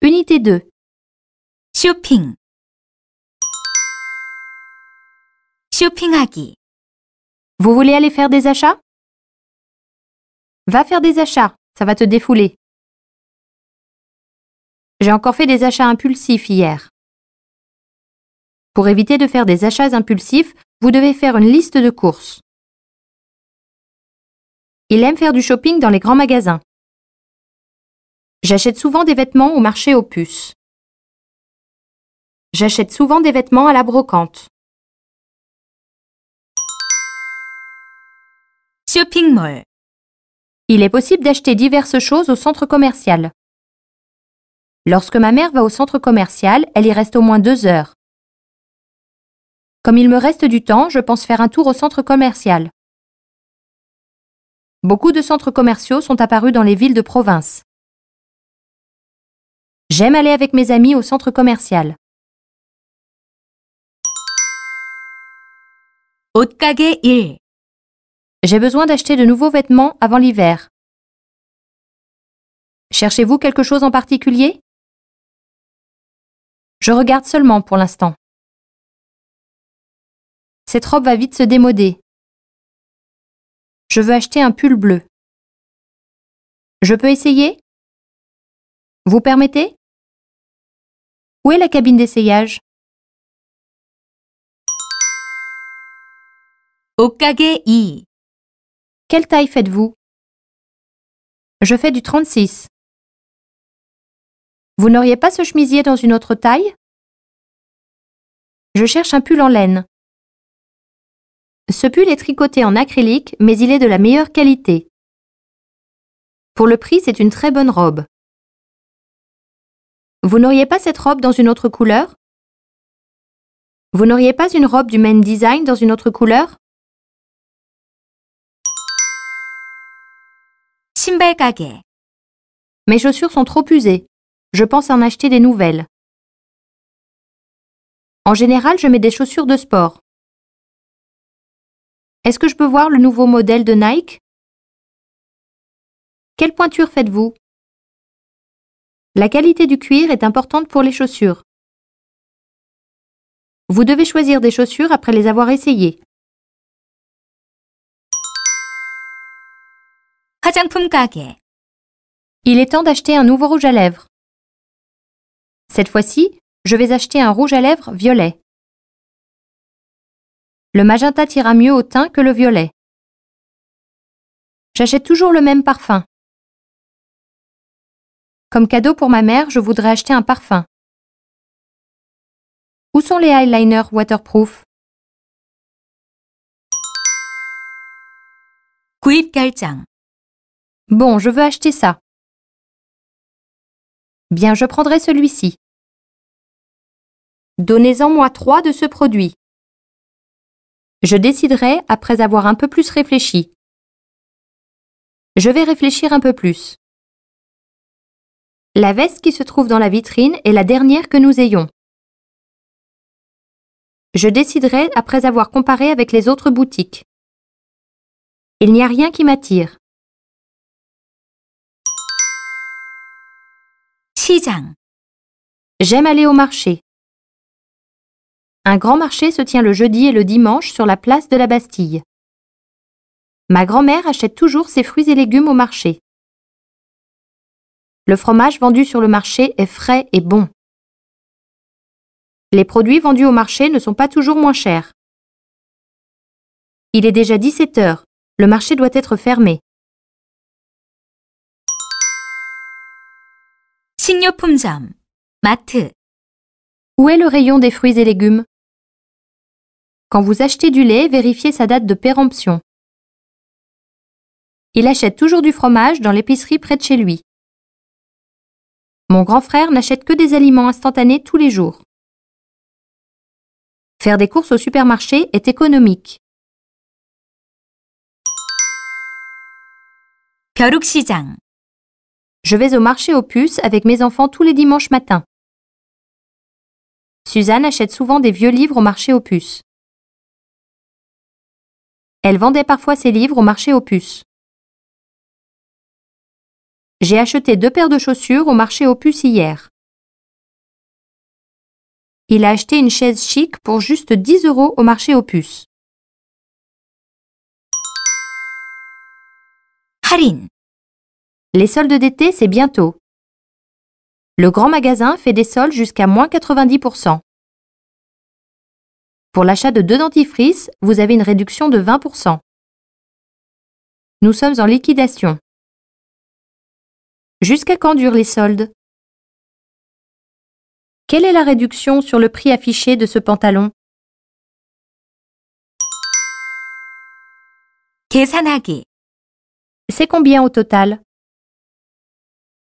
Unité 2. shopping Shopping. Vous voulez aller faire des achats Va faire des achats, ça va te défouler. J'ai encore fait des achats impulsifs hier. Pour éviter de faire des achats impulsifs, vous devez faire une liste de courses. Il aime faire du shopping dans les grands magasins. J'achète souvent des vêtements au marché aux puces. J'achète souvent des vêtements à la brocante. mall. Il est possible d'acheter diverses choses au centre commercial. Lorsque ma mère va au centre commercial, elle y reste au moins deux heures. Comme il me reste du temps, je pense faire un tour au centre commercial. Beaucoup de centres commerciaux sont apparus dans les villes de province. J'aime aller avec mes amis au centre commercial. J'ai besoin d'acheter de nouveaux vêtements avant l'hiver. Cherchez-vous quelque chose en particulier Je regarde seulement pour l'instant. Cette robe va vite se démoder. Je veux acheter un pull bleu. Je peux essayer Vous permettez où est la cabine d'essayage Okage I. Quelle taille faites-vous Je fais du 36. Vous n'auriez pas ce chemisier dans une autre taille Je cherche un pull en laine. Ce pull est tricoté en acrylique, mais il est de la meilleure qualité. Pour le prix, c'est une très bonne robe. Vous n'auriez pas cette robe dans une autre couleur Vous n'auriez pas une robe du même design dans une autre couleur Mes chaussures sont trop usées. Je pense en acheter des nouvelles. En général, je mets des chaussures de sport. Est-ce que je peux voir le nouveau modèle de Nike Quelle pointure faites-vous la qualité du cuir est importante pour les chaussures. Vous devez choisir des chaussures après les avoir essayées. Il est temps d'acheter un nouveau rouge à lèvres. Cette fois-ci, je vais acheter un rouge à lèvres violet. Le magenta tira mieux au teint que le violet. J'achète toujours le même parfum. Comme cadeau pour ma mère, je voudrais acheter un parfum. Où sont les eyeliners waterproof Bon, je veux acheter ça. Bien, je prendrai celui-ci. Donnez-en moi trois de ce produit. Je déciderai après avoir un peu plus réfléchi. Je vais réfléchir un peu plus. La veste qui se trouve dans la vitrine est la dernière que nous ayons. Je déciderai après avoir comparé avec les autres boutiques. Il n'y a rien qui m'attire. J'aime aller au marché. Un grand marché se tient le jeudi et le dimanche sur la place de la Bastille. Ma grand-mère achète toujours ses fruits et légumes au marché. Le fromage vendu sur le marché est frais et bon. Les produits vendus au marché ne sont pas toujours moins chers. Il est déjà 17 heures. Le marché doit être fermé. 식료품점, 마트. Où est le rayon des fruits et légumes Quand vous achetez du lait, vérifiez sa date de péremption. Il achète toujours du fromage dans l'épicerie près de chez lui. Mon grand frère n'achète que des aliments instantanés tous les jours. Faire des courses au supermarché est économique. Je vais au marché aux puces avec mes enfants tous les dimanches matins. Suzanne achète souvent des vieux livres au marché aux puces. Elle vendait parfois ses livres au marché aux puces. J'ai acheté deux paires de chaussures au marché Opus hier. Il a acheté une chaise chic pour juste 10 euros au marché Opus. puces. Les soldes d'été, c'est bientôt. Le grand magasin fait des soldes jusqu'à moins 90%. Pour l'achat de deux dentifrices, vous avez une réduction de 20%. Nous sommes en liquidation. Jusqu'à quand durent les soldes Quelle est la réduction sur le prix affiché de ce pantalon C'est combien au total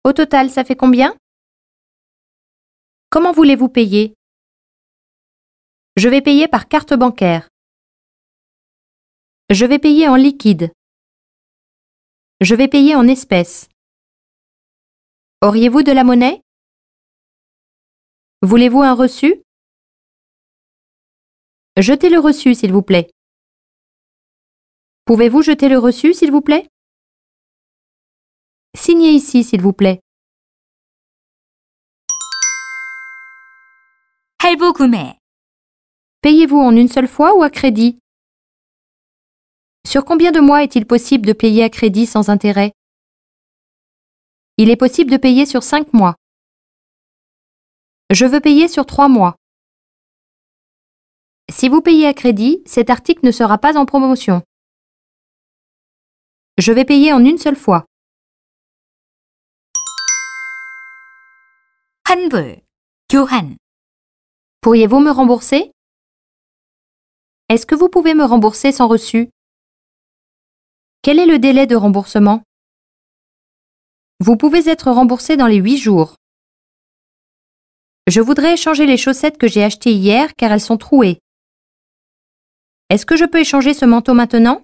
Au total, ça fait combien Comment voulez-vous payer Je vais payer par carte bancaire. Je vais payer en liquide. Je vais payer en espèces. Auriez-vous de la monnaie Voulez-vous un reçu Jetez le reçu, s'il vous plaît. Pouvez-vous jeter le reçu, s'il vous plaît Signez ici, s'il vous plaît. Payez-vous en une seule fois ou à crédit Sur combien de mois est-il possible de payer à crédit sans intérêt il est possible de payer sur 5 mois. Je veux payer sur 3 mois. Si vous payez à crédit, cet article ne sera pas en promotion. Je vais payer en une seule fois. Pourriez-vous me rembourser Est-ce que vous pouvez me rembourser sans reçu Quel est le délai de remboursement vous pouvez être remboursé dans les 8 jours. Je voudrais échanger les chaussettes que j'ai achetées hier car elles sont trouées. Est-ce que je peux échanger ce manteau maintenant